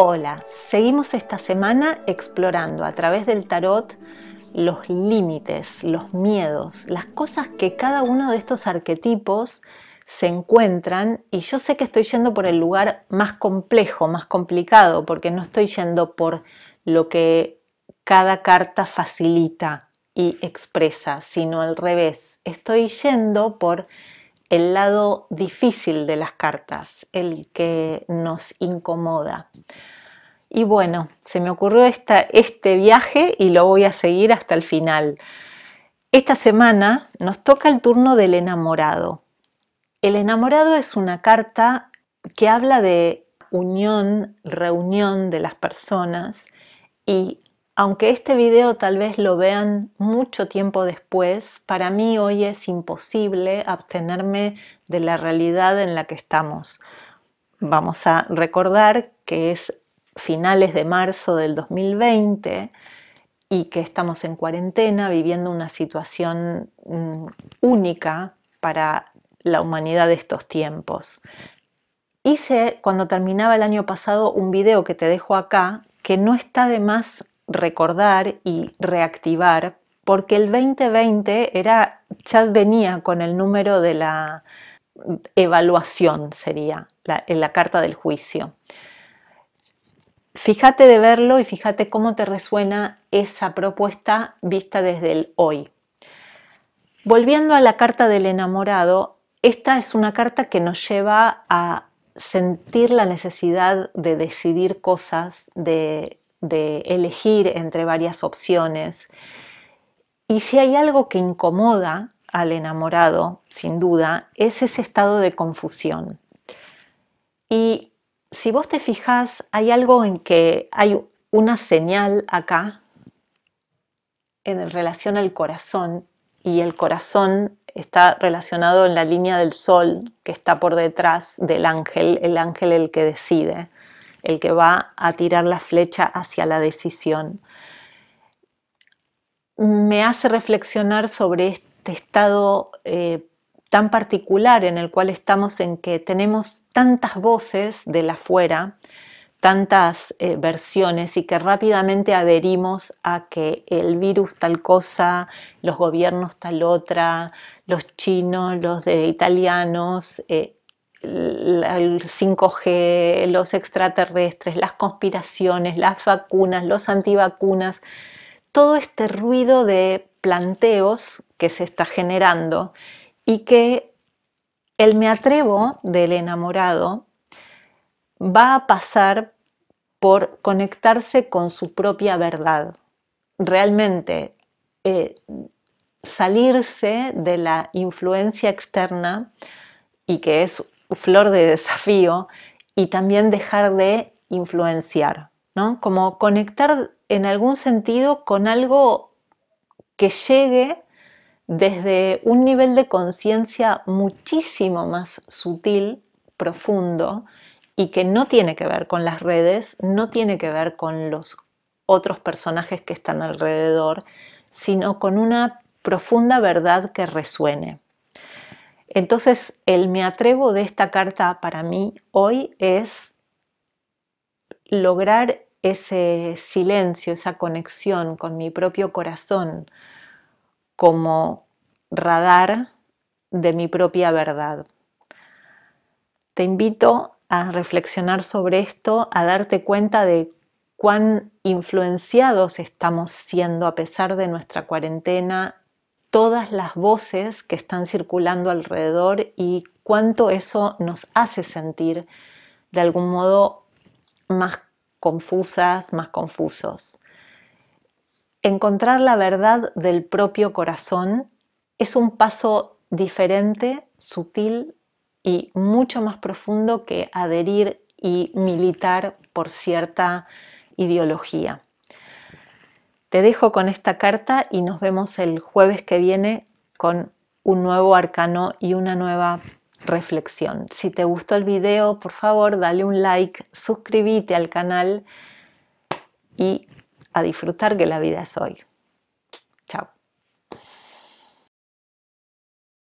Hola, seguimos esta semana explorando a través del tarot los límites, los miedos, las cosas que cada uno de estos arquetipos se encuentran y yo sé que estoy yendo por el lugar más complejo, más complicado, porque no estoy yendo por lo que cada carta facilita y expresa, sino al revés, estoy yendo por el lado difícil de las cartas, el que nos incomoda. Y bueno, se me ocurrió esta, este viaje y lo voy a seguir hasta el final. Esta semana nos toca el turno del enamorado. El enamorado es una carta que habla de unión, reunión de las personas y aunque este video tal vez lo vean mucho tiempo después, para mí hoy es imposible abstenerme de la realidad en la que estamos. Vamos a recordar que es finales de marzo del 2020 y que estamos en cuarentena viviendo una situación mm, única para la humanidad de estos tiempos. Hice cuando terminaba el año pasado un video que te dejo acá que no está de más recordar y reactivar, porque el 2020 era, ya venía con el número de la evaluación, sería la, en la carta del juicio. Fíjate de verlo y fíjate cómo te resuena esa propuesta vista desde el hoy. Volviendo a la carta del enamorado, esta es una carta que nos lleva a sentir la necesidad de decidir cosas, de de elegir entre varias opciones. Y si hay algo que incomoda al enamorado, sin duda, es ese estado de confusión. Y si vos te fijas, hay algo en que hay una señal acá en relación al corazón y el corazón está relacionado en la línea del sol que está por detrás del ángel, el ángel el que decide el que va a tirar la flecha hacia la decisión. Me hace reflexionar sobre este estado eh, tan particular en el cual estamos, en que tenemos tantas voces de la fuera, tantas eh, versiones y que rápidamente adherimos a que el virus tal cosa, los gobiernos tal otra, los chinos, los italianos, eh, el 5G, los extraterrestres, las conspiraciones, las vacunas, los antivacunas, todo este ruido de planteos que se está generando y que el me atrevo del enamorado va a pasar por conectarse con su propia verdad. Realmente eh, salirse de la influencia externa y que es flor de desafío y también dejar de influenciar, ¿no? Como conectar en algún sentido con algo que llegue desde un nivel de conciencia muchísimo más sutil, profundo, y que no tiene que ver con las redes, no tiene que ver con los otros personajes que están alrededor, sino con una profunda verdad que resuene. Entonces, el me atrevo de esta carta para mí hoy es lograr ese silencio, esa conexión con mi propio corazón como radar de mi propia verdad. Te invito a reflexionar sobre esto, a darte cuenta de cuán influenciados estamos siendo a pesar de nuestra cuarentena todas las voces que están circulando alrededor y cuánto eso nos hace sentir de algún modo más confusas, más confusos. Encontrar la verdad del propio corazón es un paso diferente, sutil y mucho más profundo que adherir y militar por cierta ideología. Te dejo con esta carta y nos vemos el jueves que viene con un nuevo arcano y una nueva reflexión. Si te gustó el video, por favor, dale un like, suscríbete al canal y a disfrutar que la vida es hoy. Chao.